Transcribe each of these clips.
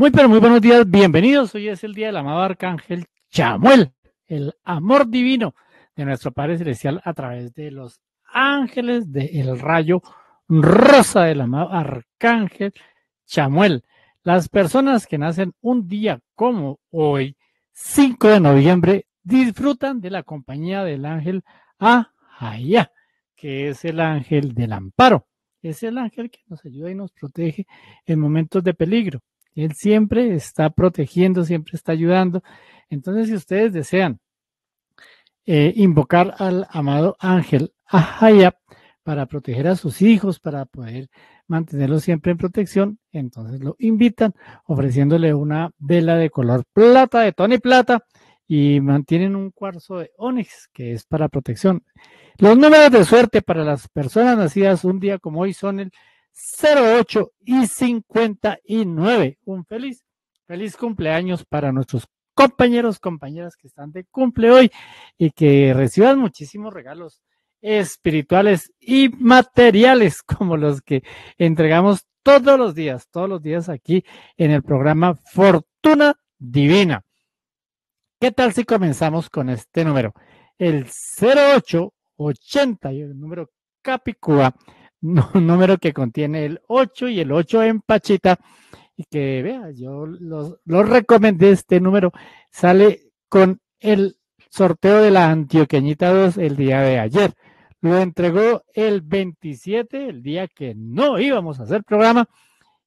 Muy pero muy buenos días, bienvenidos. Hoy es el día del amado arcángel Chamuel, el amor divino de nuestro Padre Celestial a través de los ángeles del rayo rosa del amado arcángel Chamuel. Las personas que nacen un día como hoy, 5 de noviembre, disfrutan de la compañía del ángel Ahaya, que es el ángel del amparo. Es el ángel que nos ayuda y nos protege en momentos de peligro él siempre está protegiendo, siempre está ayudando. Entonces, si ustedes desean eh, invocar al amado ángel Ahaya para proteger a sus hijos, para poder mantenerlos siempre en protección, entonces lo invitan ofreciéndole una vela de color plata, de tono y plata, y mantienen un cuarzo de onix, que es para protección. Los números de suerte para las personas nacidas un día como hoy son el 08 y 59. Un feliz, feliz cumpleaños para nuestros compañeros, compañeras que están de cumple hoy y que reciban muchísimos regalos espirituales y materiales como los que entregamos todos los días, todos los días aquí en el programa Fortuna Divina. ¿Qué tal si comenzamos con este número? El 0880, el número Capicúa, número que contiene el 8 y el 8 en Pachita. Y que vea, yo los, recomendé este número. Sale con el sorteo de la Antioqueñita 2 el día de ayer. Lo entregó el 27, el día que no íbamos a hacer programa,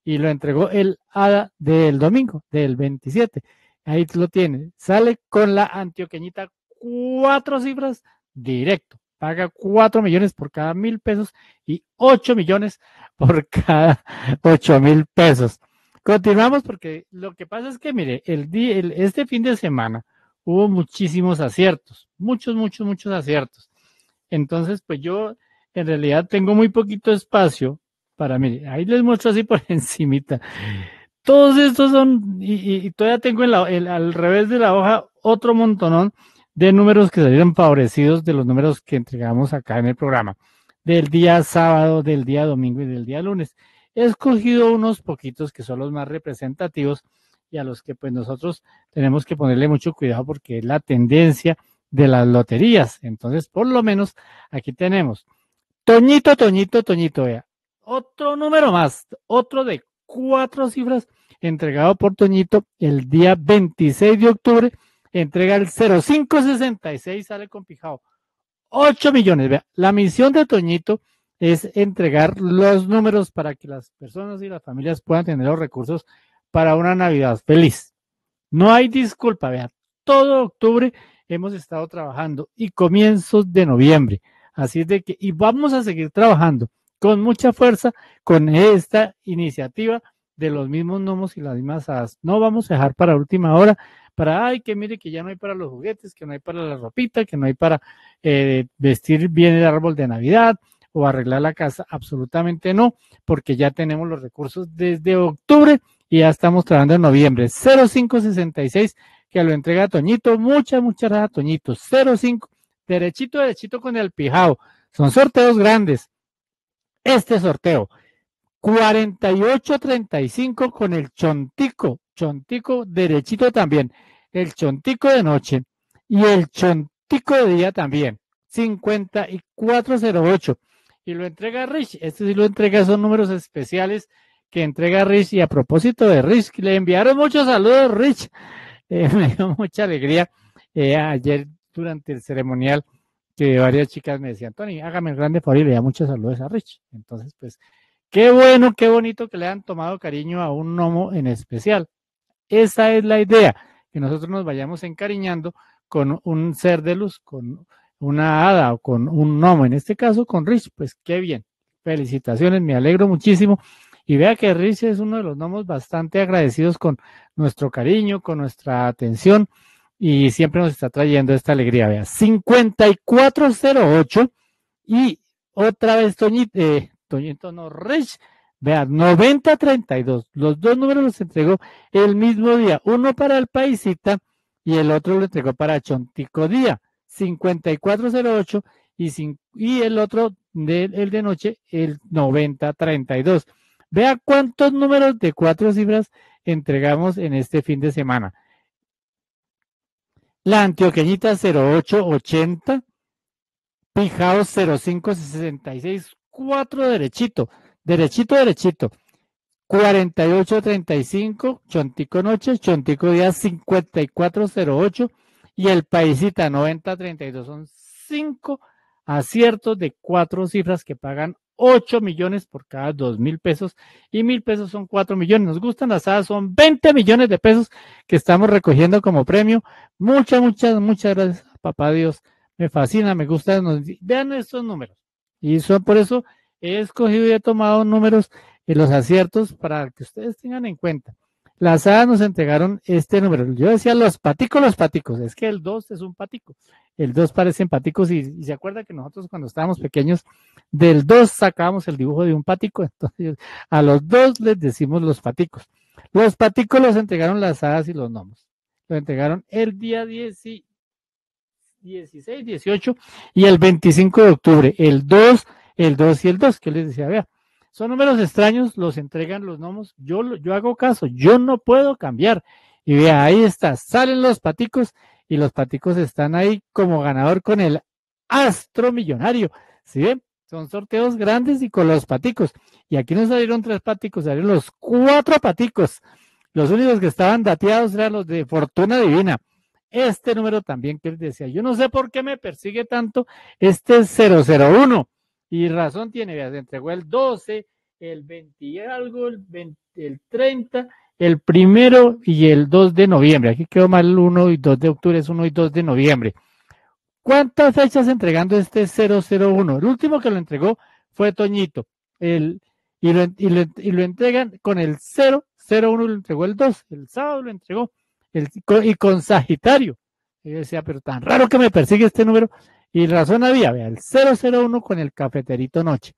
y lo entregó el ADA del domingo, del 27. Ahí lo tiene. Sale con la Antioqueñita cuatro cifras directo paga 4 millones por cada mil pesos y 8 millones por cada 8 mil pesos. Continuamos porque lo que pasa es que, mire, el, día, este fin de semana hubo muchísimos aciertos, muchos, muchos, muchos aciertos. Entonces, pues yo en realidad tengo muy poquito espacio para, mire, ahí les muestro así por encimita. Todos estos son, y, todavía tengo la, al revés de la hoja otro montonón de números que salieron favorecidos de los números que entregamos acá en el programa, del día sábado, del día domingo y del día lunes. He escogido unos poquitos que son los más representativos y a los que pues nosotros tenemos que ponerle mucho cuidado porque es la tendencia de las loterías. Entonces, por lo menos aquí tenemos Toñito, Toñito, Toñito, vea. Otro número más, otro de cuatro cifras entregado por Toñito el día 26 de octubre entrega el 0566, sale con Pijao. 8 millones. Vea, la misión de Toñito es entregar los números para que las personas y las familias puedan tener los recursos para una Navidad feliz. No hay disculpa, vea, todo octubre hemos estado trabajando y comienzos de noviembre. Así es de que, y vamos a seguir trabajando con mucha fuerza con esta iniciativa de los mismos nomos y las mismas hadas. No vamos a dejar para última hora para, ay, que mire que ya no hay para los juguetes, que no hay para la ropita, que no hay para eh, vestir bien el árbol de Navidad o arreglar la casa. Absolutamente no, porque ya tenemos los recursos desde octubre y ya estamos trabajando en noviembre. 0566 que lo entrega Toñito. mucha muchas gracias Toñito. 05, derechito, derechito con el pijao. Son sorteos grandes. Este sorteo, 4835 con el chontico chontico derechito también, el chontico de noche y el chontico de día también, 5408. Y lo entrega Rich, este sí lo entrega, son números especiales que entrega Rich. Y a propósito de Rich, le enviaron muchos saludos, Rich. Eh, me dio mucha alegría eh, ayer durante el ceremonial que varias chicas me decían, Tony, hágame el grande favor y le da muchos saludos a Rich. Entonces, pues, qué bueno, qué bonito que le han tomado cariño a un nomo en especial. Esa es la idea, que nosotros nos vayamos encariñando con un ser de luz, con una hada o con un gnomo, en este caso con Rich, pues qué bien. Felicitaciones, me alegro muchísimo. Y vea que Rich es uno de los gnomos bastante agradecidos con nuestro cariño, con nuestra atención y siempre nos está trayendo esta alegría. Vea, 5408 y otra vez Toñito, eh, Toñito no, Rich Vean, 9032, Los dos números los entregó el mismo día. Uno para el paisita y el otro lo entregó para Chontico Día, 5408 y, y el otro, del el de noche, el 9032. Vea cuántos números de cuatro cifras entregamos en este fin de semana. La Antioqueñita 0880, Pijao, 0566, cuatro derechito derechito, derechito. 4835, Chontico Noche, Chontico Día, 5408 y el Paisita 9032. Son cinco aciertos de cuatro cifras que pagan 8 millones por cada dos mil pesos y mil pesos son 4 millones. Nos gustan las hadas, son 20 millones de pesos que estamos recogiendo como premio. Muchas, muchas, muchas gracias, papá Dios. Me fascina, me gusta. vean estos números. Y son por eso He escogido y he tomado números y los aciertos para que ustedes tengan en cuenta. Las hadas nos entregaron este número. Yo decía los paticos, los paticos. Es que el 2 es un patico. El 2 parecen paticos y, se acuerda que nosotros cuando estábamos pequeños del 2 sacábamos el dibujo de un patico. Entonces a los dos les decimos los paticos. Los paticos los entregaron las hadas y los gnomos. Los entregaron el día 16, 18 y el 25 de octubre. El 2 el 2 y el 2, que les decía, vea, son números extraños, los entregan los gnomos, yo, yo hago caso, yo no puedo cambiar. Y vea, ahí está, salen los paticos y los paticos están ahí como ganador con el astro millonario. ¿Sí ven? Son sorteos grandes y con los paticos. Y aquí no salieron tres paticos, salieron los cuatro paticos. Los únicos que estaban dateados eran los de Fortuna Divina. Este número también que les decía, yo no sé por qué me persigue tanto este 001. Y razón tiene, veas, entregó el 12, el 20 y algo, el, 30, el primero y el 2 de noviembre. Aquí quedó mal el 1 y 2 de octubre, es 1 y 2 de noviembre. ¿Cuántas fechas entregando este 001? El último que lo entregó fue Toñito. El, y, lo, entregan con el 001, lo entregó el 2, el sábado lo entregó, el, y con Sagitario. Y decía, pero tan raro que me persigue este número. Y razón había, vea, el 001 con el cafeterito noche.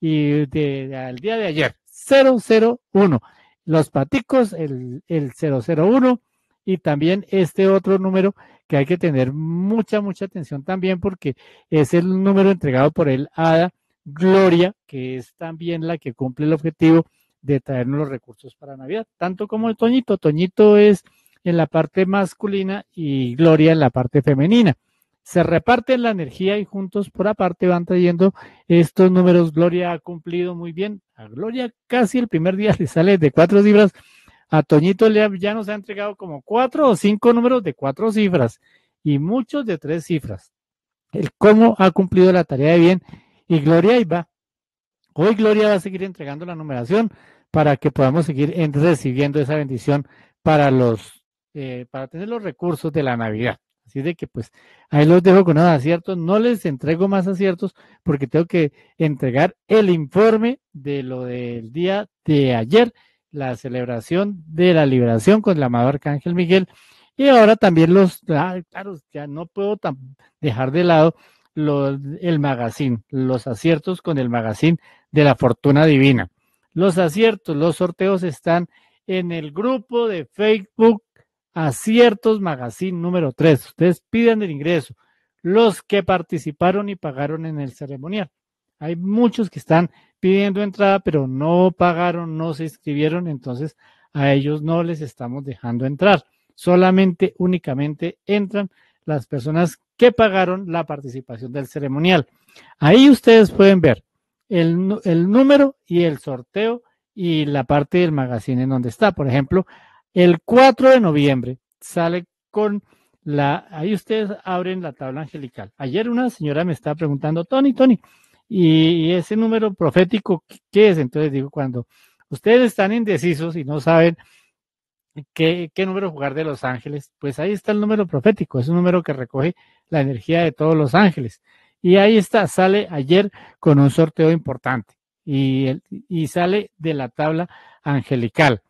Y de, al día de ayer, 001. Los paticos, el, el 001. Y también este otro número que hay que tener mucha, mucha atención también porque es el número entregado por el ADA Gloria, que es también la que cumple el objetivo de traernos los recursos para Navidad, tanto como el Toñito. Toñito es en la parte masculina y Gloria en la parte femenina se reparten la energía y juntos por aparte van trayendo estos números. Gloria ha cumplido muy bien. A Gloria casi el primer día le sale de cuatro cifras. A Toñito ya nos ha entregado como cuatro o cinco números de cuatro cifras y muchos de tres cifras. El cómo ha cumplido la tarea de bien y Gloria ahí va. Hoy Gloria va a seguir entregando la numeración para que podamos seguir recibiendo esa bendición para los eh, para tener los recursos de la Navidad. Así de que pues ahí los dejo con nada aciertos. No les entrego más aciertos porque tengo que entregar el informe de lo del día de ayer, la celebración de la liberación con el amado Arcángel Miguel. Y ahora también los, ah, claro, ya no puedo dejar de lado el magazín, los aciertos con el magazín de la fortuna divina. Los aciertos, los sorteos están en el grupo de Facebook a ciertos Magazine número 3. Ustedes piden el ingreso. Los que participaron y pagaron en el ceremonial. Hay muchos que están pidiendo entrada, pero no pagaron, no se inscribieron, entonces a ellos no les estamos dejando entrar. Solamente, únicamente entran las personas que pagaron la participación del ceremonial. Ahí ustedes pueden ver el, el número y el sorteo y la parte del magazine en donde está. Por ejemplo, el 4 de noviembre sale con la, ahí ustedes abren la tabla angelical. Ayer una señora me estaba preguntando, Tony, Tony, y ese número profético, ¿qué es? Entonces digo, cuando ustedes están indecisos y no saben qué, qué número jugar de los ángeles, pues ahí está el número profético, es un número que recoge la energía de todos los ángeles. Y ahí está, sale ayer con un sorteo importante y, y sale de la tabla angelical.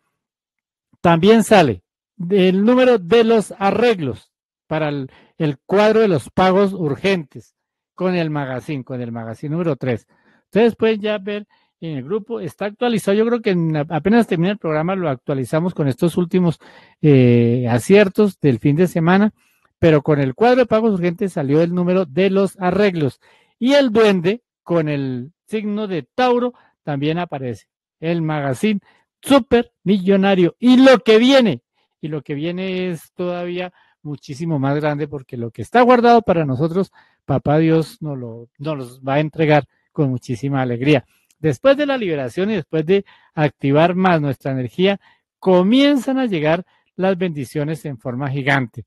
También sale el número de los arreglos para el, cuadro de los pagos urgentes con el magazín, con el magazine número 3. Ustedes pueden ya ver en el grupo, está actualizado. Yo creo que apenas termina el programa lo actualizamos con estos últimos eh, aciertos del fin de semana, pero con el cuadro de pagos urgentes salió el número de los arreglos. Y el duende, con el signo de Tauro, también aparece. El magazín. Super millonario. Y lo que viene, y lo que viene es todavía muchísimo más grande porque lo que está guardado para nosotros, papá Dios nos lo nos va a entregar con muchísima alegría. Después de la liberación y después de activar más nuestra energía, comienzan a llegar las bendiciones en forma gigante.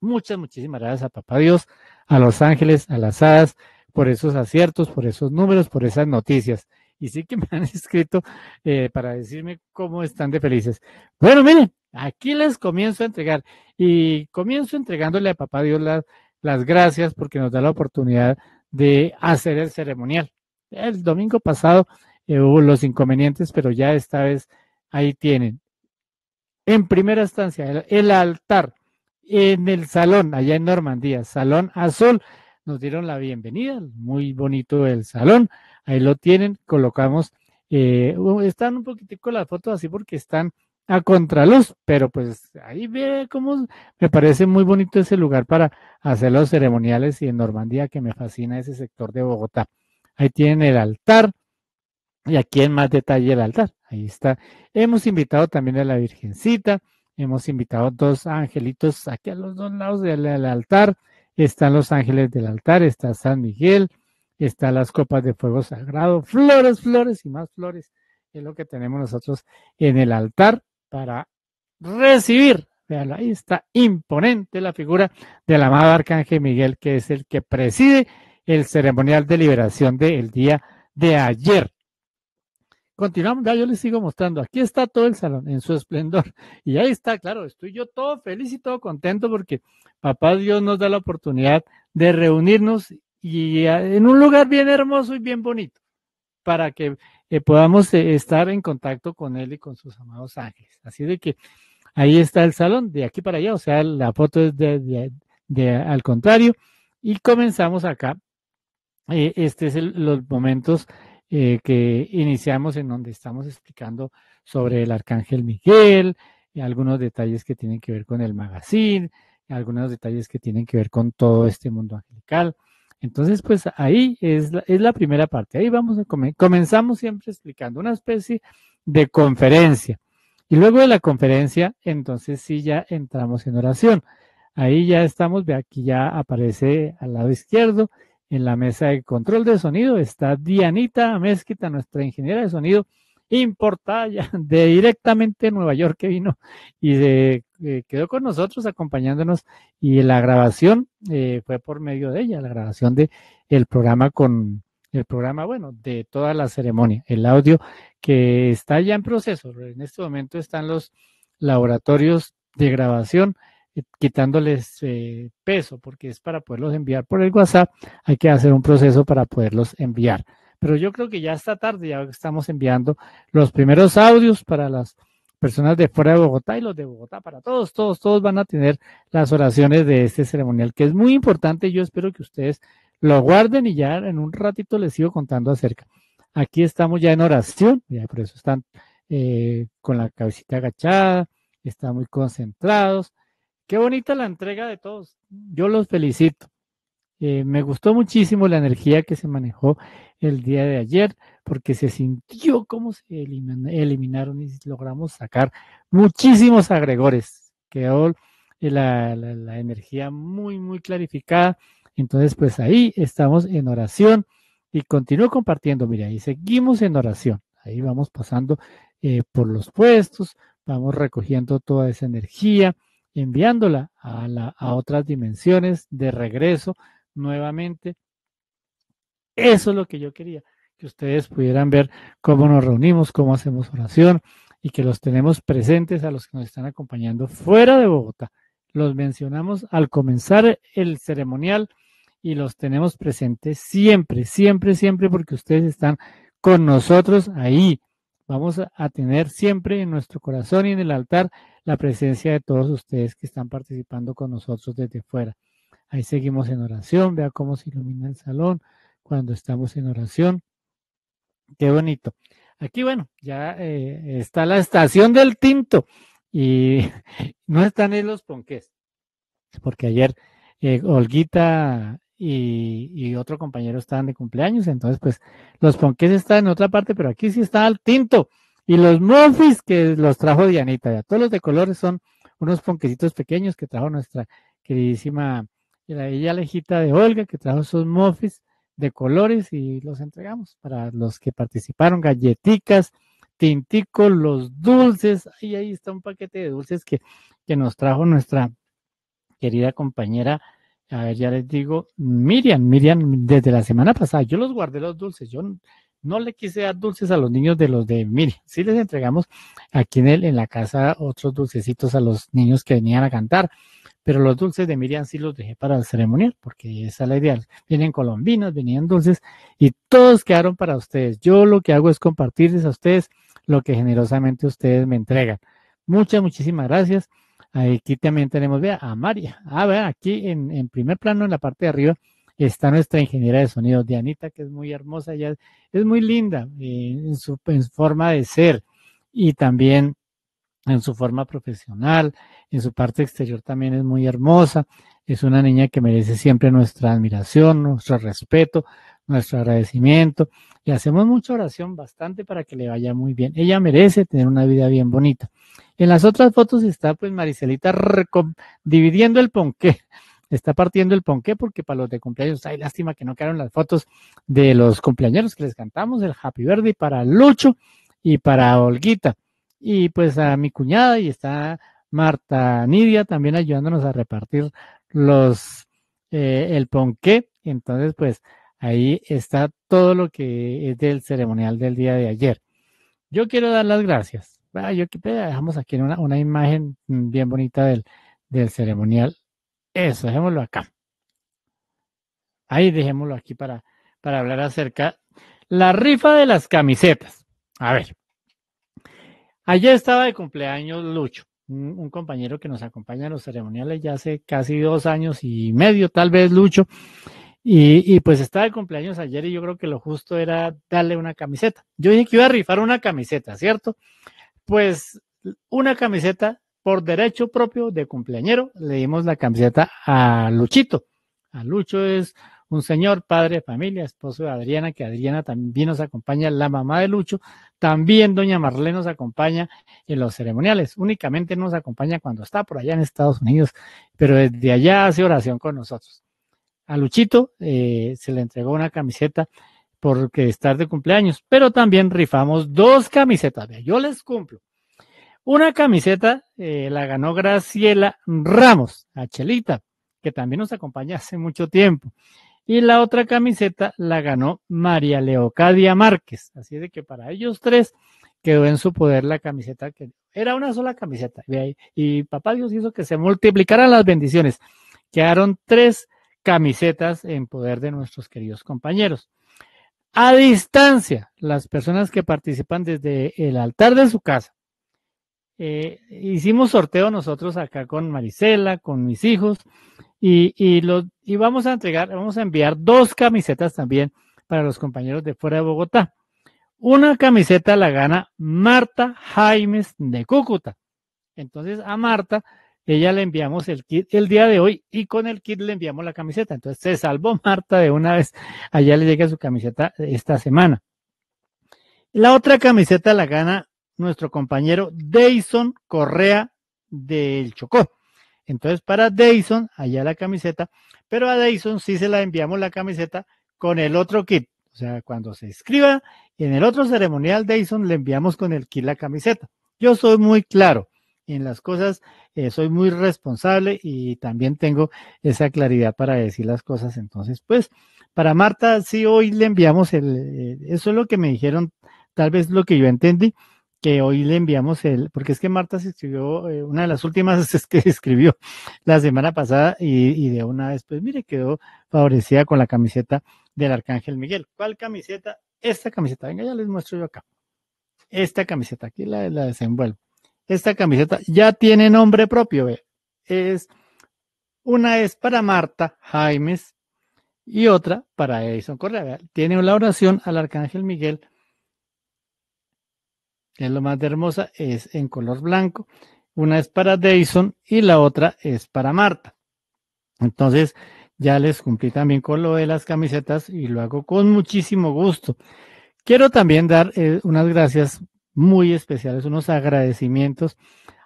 Muchas, muchísimas gracias a Papá Dios, a los ángeles, a las hadas, por esos aciertos, por esos números, por esas noticias y sí que me han escrito eh, para decirme cómo están de felices. Bueno, miren, aquí les comienzo a entregar y comienzo entregándole a Papá Dios las, gracias porque nos da la oportunidad de hacer el ceremonial. El domingo pasado eh, hubo los inconvenientes, pero ya esta vez ahí tienen. En primera instancia, el, el altar en el salón, allá en Normandía, Salón Azul, nos dieron la bienvenida, muy bonito el salón. Ahí lo tienen, colocamos, eh, están un poquitico las fotos así porque están a contraluz, pero pues ahí ve cómo me parece muy bonito ese lugar para hacer los ceremoniales y en Normandía que me fascina ese sector de Bogotá. Ahí tienen el altar y aquí en más detalle el altar. Ahí está. Hemos invitado también a la Virgencita, hemos invitado dos angelitos aquí a los dos lados del altar. Están los ángeles del altar, está San Miguel, están las copas de fuego sagrado, flores, flores y más flores. Es lo que tenemos nosotros en el altar para recibir. Vean, ahí está imponente la figura del amado Arcángel Miguel, que es el que preside el ceremonial de liberación del día de ayer. Continuamos, ya yo les sigo mostrando. Aquí está todo el salón en su esplendor. Y ahí está, claro, estoy yo todo feliz y todo contento porque papá Dios nos da la oportunidad de reunirnos y ah, en un lugar bien hermoso y bien bonito para que eh, podamos eh, estar en contacto con él y con sus amados ángeles. Así de que ahí está el salón, de aquí para allá, o sea, la foto es de, al contrario. Y comenzamos acá. Eh, este es los momentos que iniciamos en donde estamos explicando sobre el arcángel Miguel, algunos detalles que tienen que ver con el magazine, algunos detalles que tienen que ver con todo este mundo angelical. Entonces, pues ahí es la, primera parte. Ahí vamos a Comenzamos siempre explicando una especie de conferencia. Y luego de la conferencia, entonces sí ya entramos en oración. Ahí ya estamos, ve aquí ya aparece al lado izquierdo, en la mesa de control de sonido, está Dianita Mezquita, nuestra ingeniera de sonido, importada ya, de directamente Nueva York que vino y se quedó con nosotros acompañándonos y la grabación eh, fue por medio de ella, la grabación de el programa con el programa, bueno, de toda la ceremonia, el audio que está ya en proceso. En este momento están los laboratorios de grabación eh, quitándoles eh, peso porque es para poderlos enviar por el WhatsApp, hay que hacer un proceso para poderlos enviar pero yo creo que ya esta tarde ya estamos enviando los primeros audios para las personas de fuera de Bogotá y los de Bogotá para todos, todos, todos van a tener las oraciones de este ceremonial, que es muy importante. Yo espero que ustedes lo guarden y ya en un ratito les sigo contando acerca. Aquí estamos ya en oración, ya por eso están eh, con la cabecita agachada, están muy concentrados. Qué bonita la entrega de todos. Yo los felicito. Eh, me gustó muchísimo la energía que se manejó el día de ayer, porque se sintió cómo se eliminaron y logramos sacar muchísimos agregores. Quedó la, la, energía muy, muy clarificada. Entonces, pues ahí estamos en oración y continúo compartiendo. Mira, y seguimos en oración. Ahí vamos pasando eh, por los puestos, vamos recogiendo toda esa energía, enviándola a otras dimensiones de regreso nuevamente. Eso es lo que yo quería, que ustedes pudieran ver cómo nos reunimos, cómo hacemos oración y que los tenemos presentes a los que nos están acompañando fuera de Bogotá. Los mencionamos al comenzar el ceremonial y los tenemos presentes siempre, siempre, siempre, porque ustedes están con nosotros ahí. Vamos a tener siempre en nuestro corazón y en el altar la presencia de todos ustedes que están participando con nosotros desde fuera. Ahí seguimos en oración, vea cómo se ilumina el salón cuando estamos en oración. Qué bonito. Aquí, bueno, ya eh, está la estación del tinto y no están en los ponques, porque ayer eh, Olguita y, otro compañero estaban de cumpleaños, entonces pues los ponques están en otra parte, pero aquí sí está el tinto y los muffins que los trajo Dianita, ya todos los de colores son unos ponquecitos pequeños que trajo nuestra queridísima y la bella lejita de Olga que trajo sus mofis de colores y los entregamos para los que participaron, galleticas, tinticos, los dulces, y ahí está un paquete de dulces que, que nos trajo nuestra querida compañera, a ver, ya les digo, Miriam, Miriam, desde la semana pasada, yo los guardé los dulces, yo no le quise dar dulces a los niños de los de, Miriam. sí les entregamos aquí en, en la casa otros dulcecitos a los niños que venían a cantar, pero los dulces de Miriam sí los dejé para el ceremonial, porque esa es la idea. Vienen colombinos, venían dulces y todos quedaron para ustedes. Yo lo que hago es compartirles a ustedes lo que generosamente ustedes me entregan. Muchas, muchísimas gracias. Aquí también tenemos, vea, a María. A ah, ver, aquí en primer plano, en la parte de arriba, está nuestra ingeniera de sonido, Dianita, que es muy hermosa, ella es muy linda eh, en su forma de ser y también en su forma profesional, en su parte exterior también es muy hermosa, es una niña que merece siempre nuestra admiración, nuestro respeto, nuestro agradecimiento y hacemos mucha oración bastante para que le vaya muy bien. Ella merece tener una vida bien bonita. En las otras fotos está pues Maricelita dividiendo el ponqué está partiendo el ponqué porque para los de cumpleaños, hay lástima que no quedaron las fotos de los cumpleaños que les cantamos, el Happy verde para Lucho y para Olguita. Y pues a mi cuñada y está Marta Nidia también ayudándonos a repartir los eh, el ponqué. Entonces, pues ahí está todo lo que es del ceremonial del día de ayer. Yo quiero dar las gracias. Ah, yo, dejamos aquí una, una imagen bien bonita del ceremonial eso, dejémoslo acá. Ahí dejémoslo aquí para, para hablar acerca la rifa de las camisetas. A ver. Ayer estaba de cumpleaños Lucho, un, compañero que nos acompaña en los ceremoniales ya hace casi dos años y medio, tal vez Lucho. Y, y, pues estaba de cumpleaños ayer y yo creo que lo justo era darle una camiseta. Yo dije que iba a rifar una camiseta, ¿cierto? Pues una camiseta por derecho propio de cumpleañero, le dimos la camiseta a Luchito. A Lucho es un señor, padre de familia, esposo de Adriana, que Adriana también nos acompaña, la mamá de Lucho, también doña Marlene nos acompaña en los ceremoniales, únicamente nos acompaña cuando está por allá en Estados Unidos, pero desde allá hace oración con nosotros. A Luchito eh, se le entregó una camiseta porque tarde de cumpleaños, pero también rifamos dos camisetas, yo les cumplo, una camiseta eh, la ganó Graciela Ramos, a Chelita, que también nos acompaña hace mucho tiempo. Y la otra camiseta la ganó María Leocadia Márquez. Así de que para ellos tres quedó en su poder la camiseta que era una sola camiseta. y papá Dios hizo que se multiplicaran las bendiciones. Quedaron tres camisetas en poder de nuestros queridos compañeros. A distancia, las personas que participan desde el altar de su casa eh, hicimos sorteo nosotros acá con Marisela, con mis hijos, y, y, lo, y vamos a entregar, vamos a enviar dos camisetas también para los compañeros de fuera de Bogotá. Una camiseta la gana Marta Jaimes de Cúcuta. Entonces a Marta, ella le enviamos el kit el día de hoy y con el kit le enviamos la camiseta. Entonces se salvó Marta de una vez. Allá le llega su camiseta esta semana. La otra camiseta la gana nuestro compañero Dayson Correa del Chocó. Entonces, para Dayson, allá la camiseta, pero a Dayson sí se la enviamos la camiseta con el otro kit. O sea, cuando se escriba en el otro ceremonial, Dayson le enviamos con el kit la camiseta. Yo soy muy claro en las cosas, eh, soy muy responsable y también tengo esa claridad para decir las cosas. Entonces, pues, para Marta, sí, hoy le enviamos el, eh, eso es lo que me dijeron, tal vez lo que yo entendí, que hoy le enviamos el, porque es que Marta se escribió, eh, una de las últimas es que escribió la semana pasada y, de una vez, pues mire, quedó favorecida con la camiseta del Arcángel Miguel. ¿Cuál camiseta? Esta camiseta, venga, ya les muestro yo acá. Esta camiseta, aquí la, la desenvuelvo. Esta camiseta ya tiene nombre propio, ve. es una es para Marta Jaimes y otra para Edison Correa. Tiene una oración al Arcángel Miguel es lo más hermosa, es en color blanco. Una es para Dyson y la otra es para Marta. Entonces, ya les cumplí también con lo de las camisetas y lo hago con muchísimo gusto. Quiero también dar eh, unas gracias muy especiales, unos agradecimientos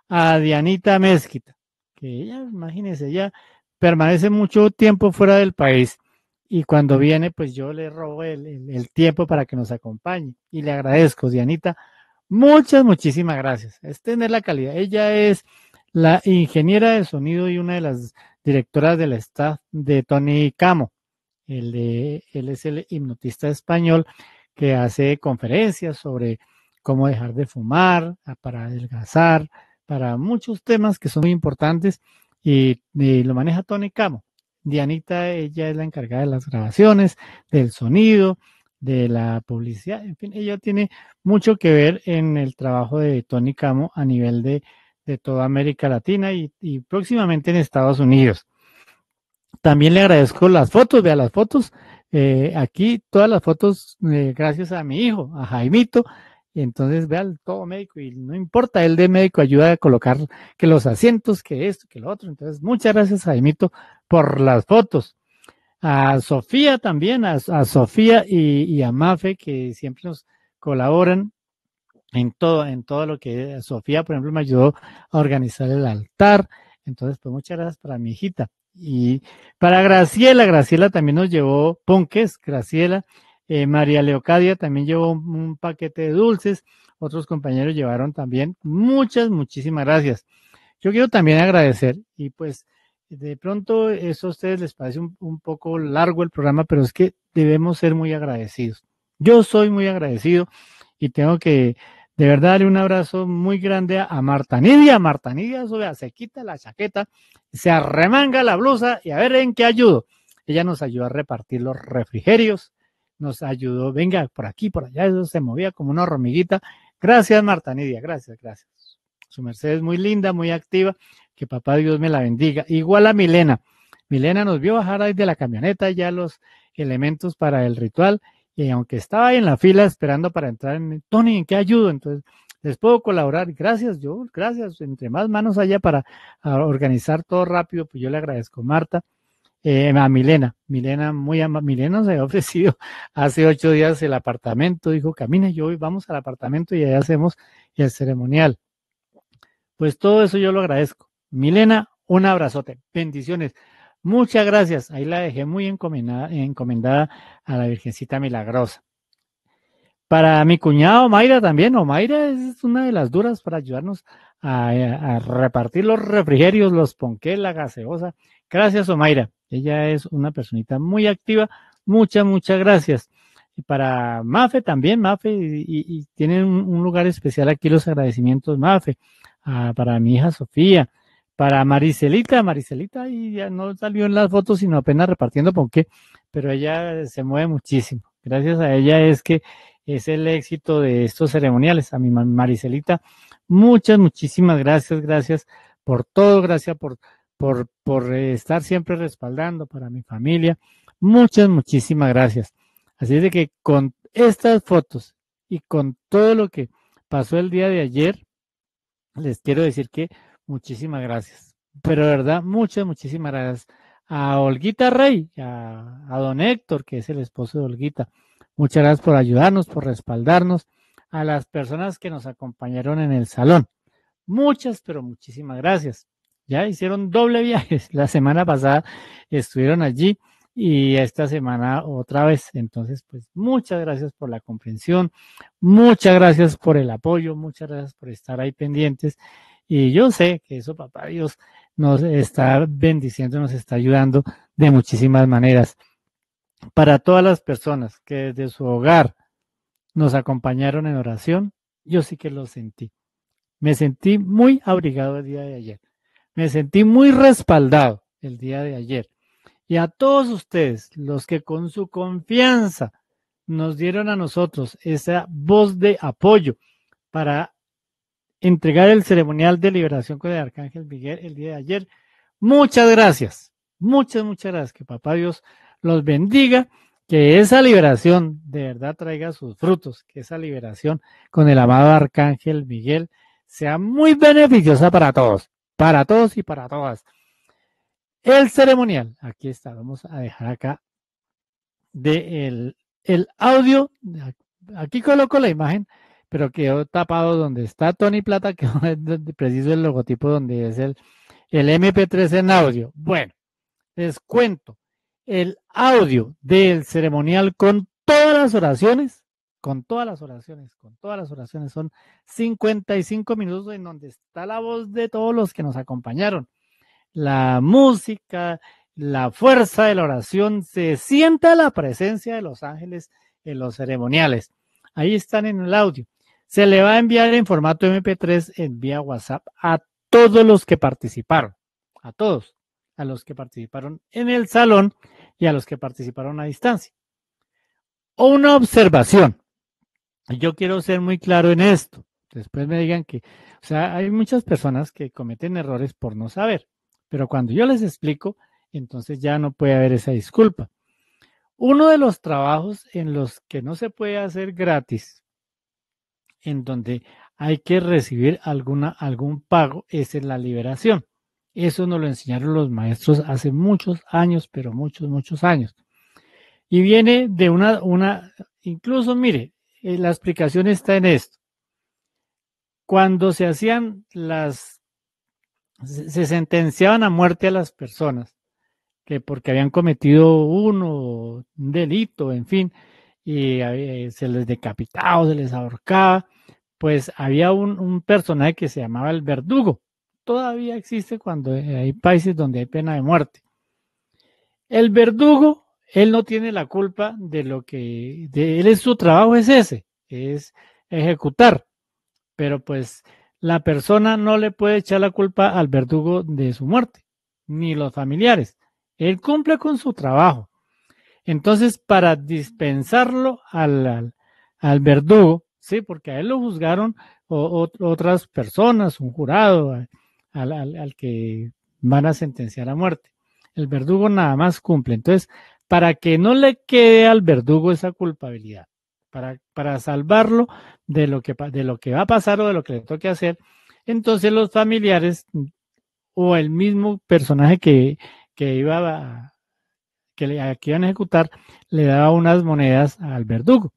a Dianita Mezquita, que ella, imagínense, ya permanece mucho tiempo fuera del país y cuando viene, pues yo le robo el tiempo para que nos acompañe y le agradezco, Dianita Muchas, muchísimas gracias. Es tener la calidad. Ella es la ingeniera de sonido y una de las directoras del staff de Tony Camo. Él, de, es el hipnotista español que hace conferencias sobre cómo dejar de fumar, para adelgazar, para muchos temas que son muy importantes y lo maneja Tony Camo. Dianita, ella es la encargada de las grabaciones, del sonido, de la publicidad. En fin, ella tiene mucho que ver en el trabajo de Tony Camo a nivel de, de toda América Latina y, próximamente en Estados Unidos. También le agradezco las fotos, vea las fotos. Eh, aquí todas las fotos eh, gracias a mi hijo, a Jaimito. Entonces, vean, todo médico y no importa, él de médico ayuda a colocar que los asientos, que esto, que lo otro. Entonces, muchas gracias, Jaimito, por las fotos a Sofía también, a, Sofía y, a Mafe, que siempre nos colaboran en todo, en todo lo que Sofía, por ejemplo, me ayudó a organizar el altar. Entonces, pues muchas gracias para mi hijita. Y para Graciela, Graciela también nos llevó ponques, Graciela, eh, María Leocadia también llevó un paquete de dulces, otros compañeros llevaron también. Muchas, muchísimas gracias. Yo quiero también agradecer y pues de pronto eso a ustedes les parece un, poco largo el programa, pero es que debemos ser muy agradecidos. Yo soy muy agradecido y tengo que de verdad darle un abrazo muy grande a Marta Nidia. Marta Nidia, se quita la chaqueta, se arremanga la blusa y a ver en qué ayudo. Ella nos ayudó a repartir los refrigerios, nos ayudó, venga, por aquí, por allá, eso se movía como una hormiguita. Gracias, Marta Nidia, gracias, gracias. Su merced es muy linda, muy activa, que papá Dios me la bendiga. Igual a Milena. Milena nos vio bajar ahí de la camioneta ya los elementos para el ritual y aunque estaba ahí en la fila esperando para entrar en Tony, ¿en qué ayudo? Entonces, les puedo colaborar. Gracias, yo, gracias. Entre más manos allá para organizar todo rápido, pues yo le agradezco, Marta. Eh, a Milena, Milena muy ama, Milena se ha ofrecido hace ocho días el apartamento, dijo, camina yo, vamos al apartamento y ahí hacemos el ceremonial. Pues todo eso yo lo agradezco. Milena, un abrazote. Bendiciones. Muchas gracias. Ahí la dejé muy encomendada, encomendada a la Virgencita Milagrosa. Para mi cuñado Mayra también, Omaira es una de las duras para ayudarnos a, repartir los refrigerios, los ponqués, la gaseosa. Gracias, Omaira. Ella es una personita muy activa. Muchas, muchas gracias. Y para Mafe también, Mafe, y, tienen un, lugar especial aquí los agradecimientos, Mafe, ah, para mi hija Sofía, para Maricelita. Maricelita y ya no salió en las fotos, sino apenas repartiendo por qué, pero ella se mueve muchísimo. Gracias a ella es que es el éxito de estos ceremoniales. A mi Maricelita, muchas, muchísimas gracias, gracias por todo, gracias por, por, por estar siempre respaldando para mi familia. Muchas, muchísimas gracias. Así es de que con estas fotos y con todo lo que pasó el día de ayer, les quiero decir que Muchísimas gracias. Pero verdad, muchas, muchísimas gracias a Olguita Rey, a, don Héctor, que es el esposo de Olguita. Muchas gracias por ayudarnos, por respaldarnos, a las personas que nos acompañaron en el salón. Muchas, pero muchísimas gracias. Ya hicieron doble viaje. La semana pasada estuvieron allí y esta semana otra vez. Entonces, pues muchas gracias por la comprensión, muchas gracias por el apoyo, muchas gracias por estar ahí pendientes y yo sé que eso, papá Dios, nos está bendiciendo, nos está ayudando de muchísimas maneras. Para todas las personas que desde su hogar nos acompañaron en oración, yo sí que lo sentí. Me sentí muy abrigado el día de ayer. Me sentí muy respaldado el día de ayer. Y a todos ustedes, los que con su confianza nos dieron a nosotros esa voz de apoyo para entregar el ceremonial de liberación con el Arcángel Miguel el día de ayer. Muchas gracias, muchas, muchas gracias. Que Papá Dios los bendiga, que esa liberación de verdad traiga sus frutos, que esa liberación con el amado Arcángel Miguel sea muy beneficiosa para todos, para todos y para todas. El ceremonial, aquí está, vamos a dejar acá de el, el audio, aquí coloco la imagen pero quedó tapado donde está Tony Plata, que es preciso el logotipo donde es el, el MP3 en audio. Bueno, les cuento, el audio del ceremonial con todas las oraciones, con todas las oraciones, con todas las oraciones, son 55 minutos en donde está la voz de todos los que nos acompañaron. La música, la fuerza de la oración, se sienta la presencia de los ángeles en los ceremoniales. Ahí están en el audio. Se le va a enviar en formato MP3 en vía WhatsApp a todos los que participaron, a todos, a los que participaron en el salón y a los que participaron a distancia. O una observación. Yo quiero ser muy claro en esto. Después me digan que, o sea, hay muchas personas que cometen errores por no saber, pero cuando yo les explico, entonces ya no puede haber esa disculpa. Uno de los trabajos en los que no se puede hacer gratis en donde hay que recibir alguna, algún pago, es la liberación. Eso nos lo enseñaron los maestros hace muchos años, pero muchos, muchos años. Y viene de una, una incluso mire, eh, la explicación está en esto. Cuando se hacían las, se sentenciaban a muerte a las personas, que porque habían cometido uno, un delito, en fin, y eh, se les decapitaba, se les ahorcaba, pues había un, un, personaje que se llamaba el verdugo. Todavía existe cuando eh, hay países donde hay pena de muerte. El verdugo, él no tiene la culpa de lo que, de él es su trabajo es ese, es ejecutar. Pero pues la persona no le puede echar la culpa al verdugo de su muerte, ni los familiares. Él cumple con su trabajo entonces, para dispensarlo al, verdugo, sí, porque a él lo juzgaron otras personas, un jurado, al, que van a sentenciar a muerte. El verdugo nada más cumple. Entonces, para que no le quede al verdugo esa culpabilidad, para, para salvarlo de lo, que, de lo que va a pasar o de lo que le toque hacer, entonces los familiares o el mismo personaje que, que iba a, que le iban a ejecutar, le daba unas monedas al verdugo.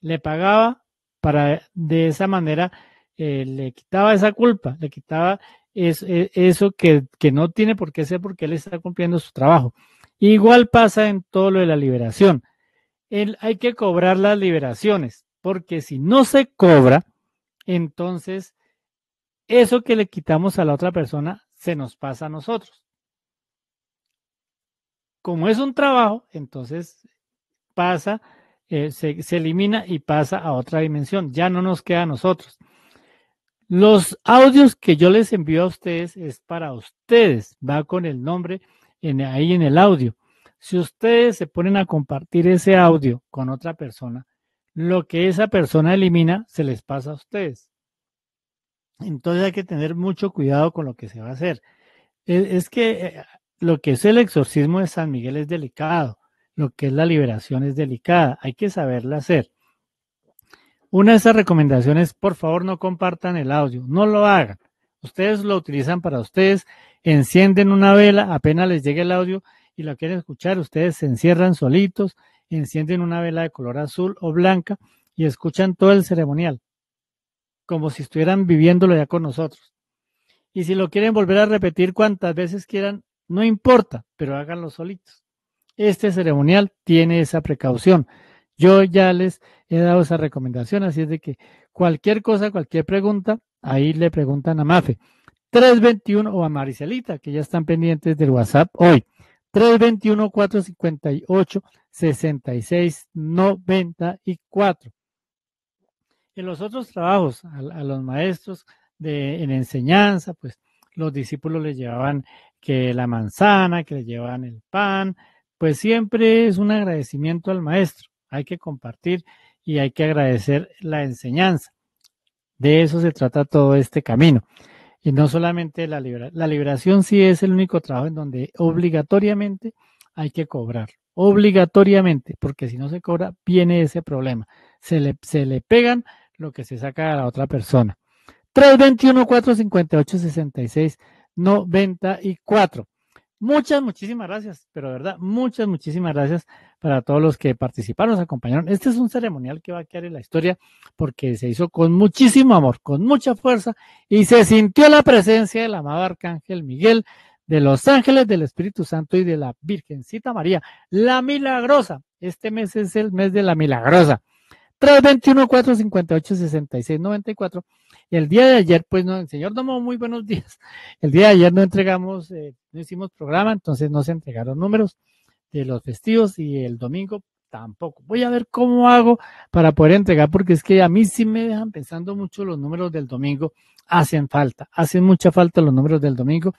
Le pagaba para de esa manera, eh, le quitaba esa culpa, le quitaba e, eso que, que, no tiene por qué ser porque él está cumpliendo su trabajo. Igual pasa en todo lo de la liberación. Él, hay que cobrar las liberaciones, porque si no se cobra, entonces eso que le quitamos a la otra persona se nos pasa a nosotros como es un trabajo, entonces pasa, eh, se, elimina y pasa a otra dimensión. Ya no nos queda a nosotros. Los audios que yo les envío a ustedes es para ustedes, va con el nombre ahí en el audio. Si ustedes se ponen a compartir ese audio con otra persona, lo que esa persona elimina se les pasa a ustedes. Entonces hay que tener mucho cuidado con lo que se va a hacer. E, es, que eh, lo que es el exorcismo de San Miguel es delicado, lo que es la liberación es delicada, hay que saberla hacer. Una de esas recomendaciones, por favor, no compartan el audio, no lo hagan. Ustedes lo utilizan para ustedes, encienden una vela, apenas les llegue el audio y lo quieren escuchar, ustedes se encierran solitos, encienden una vela de color azul o blanca y escuchan todo el ceremonial, como si estuvieran viviéndolo ya con nosotros. Y si lo quieren volver a repetir cuantas veces quieran, no importa, pero háganlo solitos. Este ceremonial tiene esa precaución. Yo ya les he dado esa recomendación, así es de que cualquier cosa, cualquier pregunta, ahí le preguntan a Mafe. 321 o a Maricelita, que ya están pendientes del WhatsApp hoy. 321-458-6694. En los otros trabajos, a, a los maestros de, en enseñanza, pues los discípulos les llevaban que la manzana, que le llevan el pan, pues siempre es un agradecimiento al maestro. Hay que compartir y hay que agradecer la enseñanza. De eso se trata todo este camino. Y no solamente la liberación. La liberación sí es el único trabajo en donde obligatoriamente hay que cobrar. Obligatoriamente, porque si no se cobra, viene ese problema. Se le, se le pegan lo que se saca a la otra persona. 321-458-66. 94. Muchas, muchísimas gracias, pero de verdad, muchas, muchísimas gracias para todos los que participaron, nos acompañaron. Este es un ceremonial que va a quedar en la historia porque se hizo con muchísimo amor, con mucha fuerza y se sintió la presencia del amado Arcángel Miguel, de los ángeles, del Espíritu Santo y de la Virgencita María, la milagrosa. Este mes es el mes de la milagrosa. 321-458-6694. Y el día de ayer, pues, no, señor no muy buenos días. El día de ayer no entregamos, eh, no hicimos programa, entonces no se entregaron números de los festivos y el domingo tampoco. Voy a ver cómo hago para poder entregar, porque es que a mí sí me dejan pensando mucho los números del domingo. Hacen falta, hacen mucha falta los números del domingo.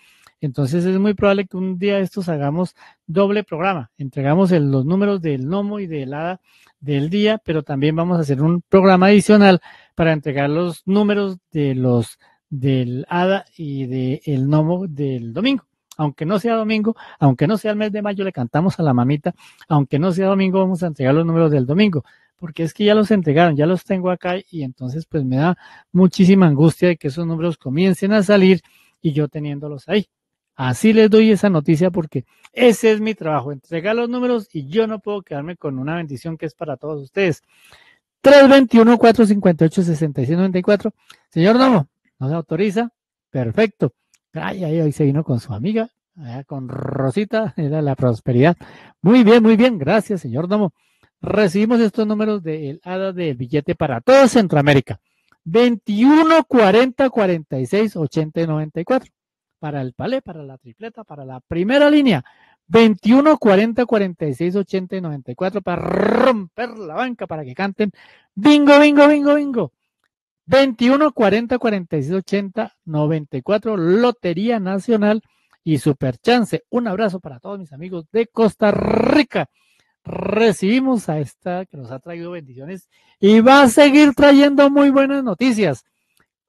Entonces es muy probable que un día estos hagamos doble programa. Entregamos los números del NOMO y del hada del día, pero también vamos a hacer un programa adicional para entregar los números de los del hada y del el NOMO del domingo. Aunque no sea domingo, aunque no sea el mes de mayo, le cantamos a la mamita, aunque no sea domingo, vamos a entregar los números del domingo porque es que ya los entregaron, ya los tengo acá y entonces pues me da muchísima angustia de que esos números comiencen a salir y yo teniéndolos ahí. Así les doy esa noticia porque ese es mi trabajo, Entrega los números y yo no puedo quedarme con una bendición que es para todos ustedes. 321-458-6694. Señor Domo, ¿nos autoriza? Perfecto. Ay, ay, hoy se vino con su amiga, con Rosita, era la prosperidad. Muy bien, muy bien. Gracias, señor Domo. Recibimos estos números del ADA del billete para toda Centroamérica. 21 40 46 80 94 para el palé, para la tripleta, para la primera línea. 21, 40, 46, 80 y 94 para romper la banca, para que canten. Bingo, bingo, bingo, bingo. 21, 40, 46, 80, 94, Lotería Nacional y Super Chance. Un abrazo para todos mis amigos de Costa Rica. Recibimos a esta que nos ha traído bendiciones y va a seguir trayendo muy buenas noticias.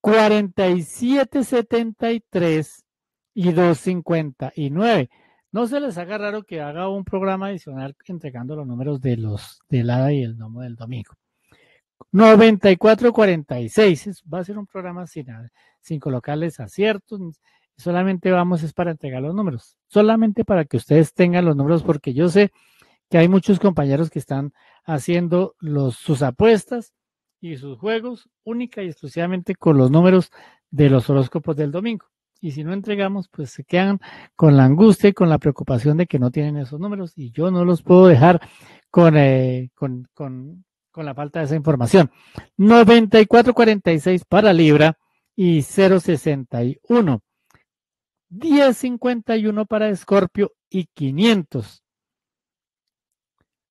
4773 y 259. No se les haga raro que haga un programa adicional entregando los números de los del hada y el Nomo del domingo. 9446 va a ser un programa sin, sin colocarles aciertos, solamente vamos es para entregar los números, solamente para que ustedes tengan los números porque yo sé que hay muchos compañeros que están haciendo sus apuestas y sus juegos única y exclusivamente con los números de los horóscopos del domingo. Y si no entregamos, pues se quedan con la angustia y con la preocupación de que no tienen esos números y yo no los puedo dejar con, eh, con, la falta de esa información. 94.46 para Libra y 0.61. 10.51 para Escorpio y 500.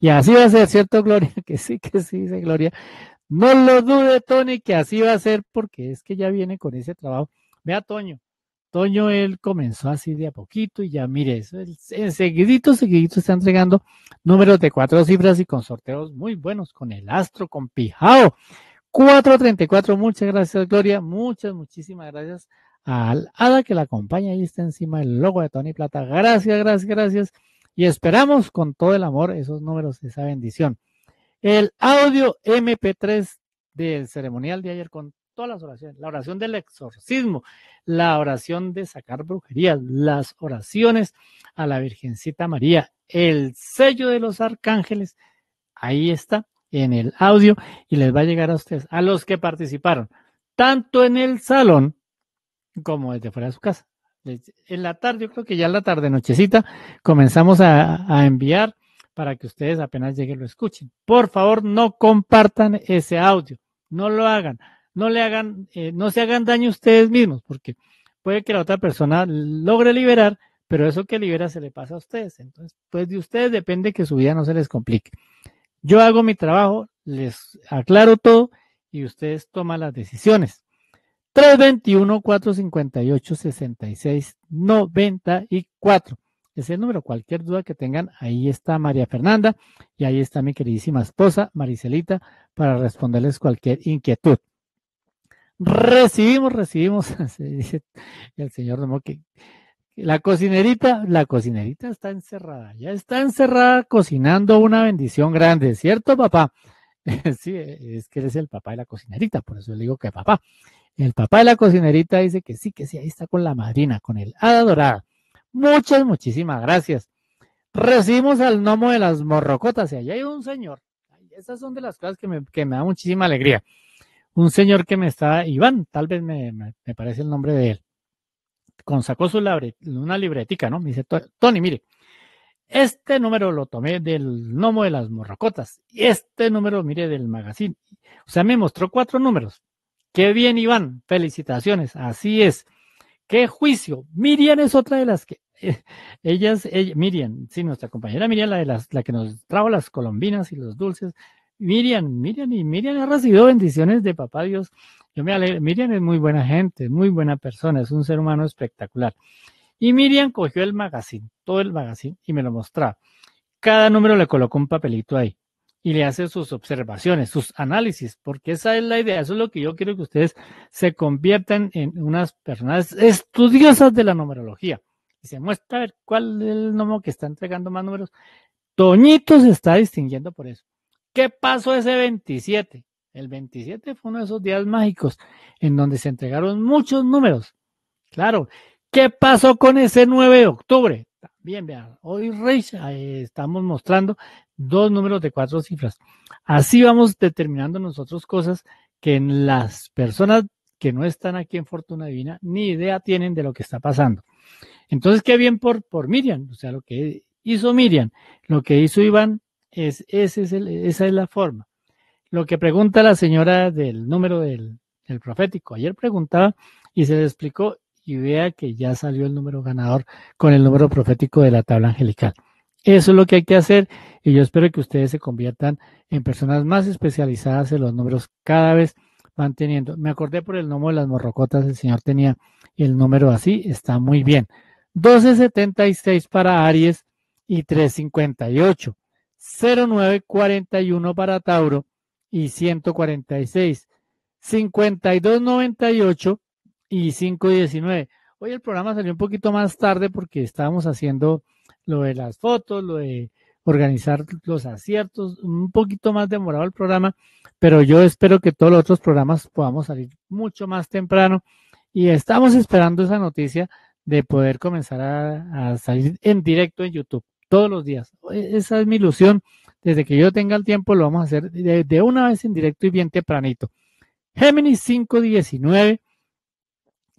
Y así va a ser, ¿cierto, Gloria? Que sí, que sí, dice Gloria. No lo dude, Tony, que así va a ser, porque es que ya viene con ese trabajo. Vea, Toño. Toño, él comenzó así de a poquito y ya, mire, eso, enseguidito, seguidito está entregando números de cuatro cifras y con sorteos muy buenos, con el astro, con pijao. 434, muchas gracias, Gloria. Muchas, muchísimas gracias al Ada que la acompaña ahí está encima el logo de Tony Plata. Gracias, gracias, gracias y esperamos con todo el amor esos números, esa bendición. El audio MP3 del ceremonial de ayer con todas las oraciones, la oración del exorcismo, la oración de sacar brujerías, las oraciones a la Virgencita María, el sello de los arcángeles, ahí está en el audio y les va a llegar a ustedes, a los que participaron, tanto en el salón como desde fuera de su casa en la tarde, yo creo que ya en la tarde, nochecita, comenzamos a, enviar para que ustedes apenas lleguen lo escuchen. Por favor, no compartan ese audio, no lo hagan, no le hagan, eh, no se hagan daño ustedes mismos, porque puede que la otra persona logre liberar, pero eso que libera se le pasa a ustedes. Entonces, pues de ustedes depende que su vida no se les complique. Yo hago mi trabajo, les aclaro todo y ustedes toman las decisiones. 321-458-6694. el número, cualquier duda que tengan, ahí está María Fernanda y ahí está mi queridísima esposa Maricelita para responderles cualquier inquietud. Recibimos, recibimos, dice el señor de que la cocinerita, la cocinerita está encerrada, ya está encerrada cocinando una bendición grande, ¿cierto, papá? sí, es que eres el papá de la cocinerita, por eso le digo que papá. El papá de la cocinerita dice que sí, que sí, ahí está con la madrina, con el hada dorada. Muchas, muchísimas gracias. Recibimos al nomo de las morrocotas y allá hay un señor. Esas son de las cosas que me, da muchísima alegría. Un señor que me está, Iván, tal vez me, parece el nombre de él. Con sacó su una libretica, ¿no? Me dice, Tony, mire, este número lo tomé del nomo de las morrocotas y este número, mire, del magazine. O sea, me mostró cuatro números Qué bien, Iván. Felicitaciones. Así es. Qué juicio. Miriam es otra de las que. Eh, ellas, ella, eh, Miriam, sí, nuestra compañera Miriam, la, de las, la que nos trajo las colombinas y los dulces. Miriam, Miriam, y Miriam ha recibido bendiciones de papá Dios. Yo me alegro. Miriam es muy buena gente, muy buena persona, es un ser humano espectacular. Y Miriam cogió el magazine, todo el magazine, y me lo mostraba. Cada número le colocó un papelito ahí y le hace sus observaciones, sus análisis, porque esa es la idea, eso es lo que yo quiero que ustedes se conviertan en unas personas estudiosas de la numerología. Y se muestra a ver cuál es el número que está entregando más números. Toñito se está distinguiendo por eso. ¿Qué pasó ese 27? El 27 fue uno de esos días mágicos en donde se entregaron muchos números. Claro. ¿Qué pasó con ese 9 de octubre? Bien, vean, hoy rey estamos mostrando dos números de cuatro cifras. Así vamos determinando nosotros cosas que en las personas que no están aquí en Fortuna Divina ni idea tienen de lo que está pasando. Entonces, qué bien por, por Miriam, o sea, lo que hizo Miriam, lo que hizo Iván, es, esa es la forma. Lo que pregunta la señora del número del, del profético, ayer preguntaba y se le explicó y vea que ya salió el número ganador con el número profético de la tabla angelical. Eso es lo que hay que hacer y yo espero que ustedes se conviertan en personas más especializadas en los números cada vez van Me acordé por el nombre de las morrocotas, el señor tenía el número así, está muy bien. 1276 para Aries y 358. 0941 para Tauro y 146. 5298 y cinco Hoy el programa salió un poquito más tarde porque estábamos haciendo lo de las fotos, lo de organizar los aciertos, un poquito más demorado el programa, pero yo espero que todos los otros programas podamos salir mucho más temprano y estamos esperando esa noticia de poder comenzar a, salir en directo en YouTube todos los días. E, esa es mi ilusión. Desde que yo tenga el tiempo lo vamos a hacer de, una vez en directo y bien tempranito. Géminis 519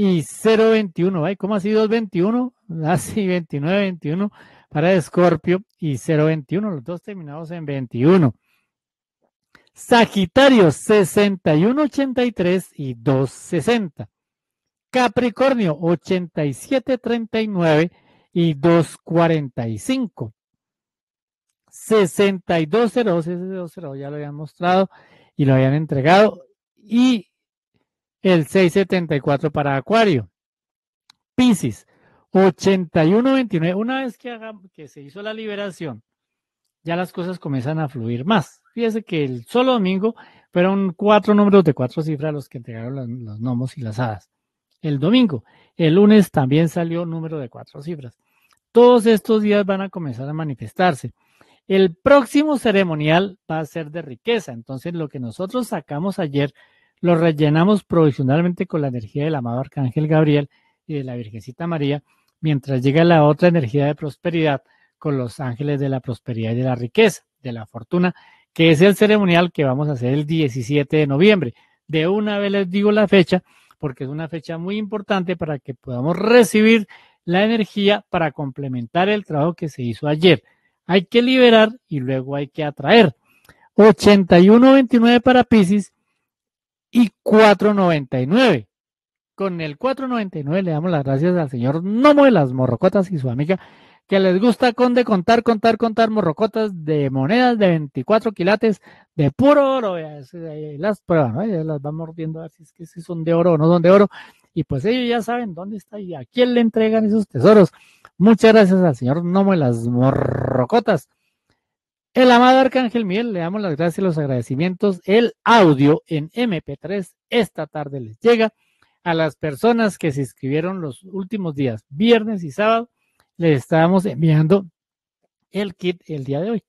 y 0.21. Ay, ¿cómo así 2.21? Así 29.21 para Escorpio y 0.21, los dos terminados en 21. Sagitario 61.83 y 2.60. Capricornio 87.39 y 2.45. 62.02, 62.02 ya lo habían mostrado y lo habían entregado. Y el 674 para Acuario. Piscis, 81.29, Una vez que, que se hizo la liberación, ya las cosas comienzan a fluir más. Fíjese que el solo domingo fueron cuatro números de cuatro cifras los que entregaron los, los gnomos y las hadas. El domingo, el lunes también salió número de cuatro cifras. Todos estos días van a comenzar a manifestarse. El próximo ceremonial va a ser de riqueza. Entonces, lo que nosotros sacamos ayer lo rellenamos provisionalmente con la energía del amado Arcángel Gabriel y de la Virgencita María, mientras llega la otra energía de prosperidad con los ángeles de la prosperidad y de la riqueza, de la fortuna, que es el ceremonial que vamos a hacer el 17 de noviembre. De una vez les digo la fecha, porque es una fecha muy importante para que podamos recibir la energía para complementar el trabajo que se hizo ayer. Hay que liberar y luego hay que atraer. 81-29 para Pisces, y 4.99. Con el 4.99 le damos las gracias al señor Nomo de las Morrocotas y su amiga que les gusta con de contar, contar, contar morrocotas de monedas de 24 quilates de puro oro. Las pruebas, las vamos mordiendo a ver si, es que si son de oro o no son de oro. Y pues ellos ya saben dónde está y a quién le entregan esos tesoros. Muchas gracias al señor Nomo de las Morrocotas. El amado Arcángel Miel, le damos las gracias y los agradecimientos. El audio en MP3 esta tarde les llega a las personas que se inscribieron los últimos días, viernes y sábado. Les estábamos enviando el kit el día de hoy.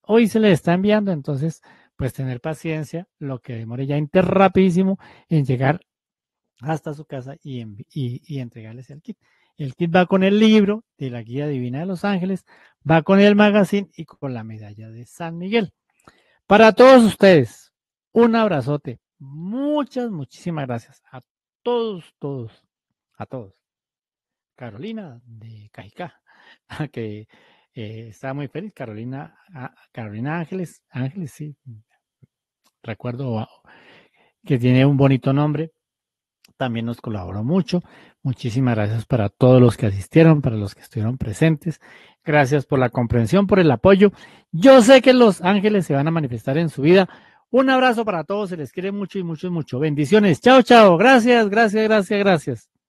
Hoy se les está enviando, entonces, pues tener paciencia, lo que demore ya interrapidísimo en llegar hasta su casa y, y entregarles el kit. El kit va con el libro de la guía divina de los ángeles, va con el magazine y con la medalla de San Miguel. Para todos ustedes, un abrazote. Muchas, muchísimas gracias a todos, todos, a todos. Carolina de Cajicá, que eh, está muy feliz. Carolina, ah, Carolina Ángeles, Ángeles, sí. Recuerdo ah, que tiene un bonito nombre. También nos colaboró mucho. Muchísimas gracias para todos los que asistieron, para los que estuvieron presentes. Gracias por la comprensión, por el apoyo. Yo sé que los ángeles se van a manifestar en su vida. Un abrazo para todos, se les quiere mucho y mucho y mucho. Bendiciones. Chao, chao. Gracias, gracias, gracias, gracias.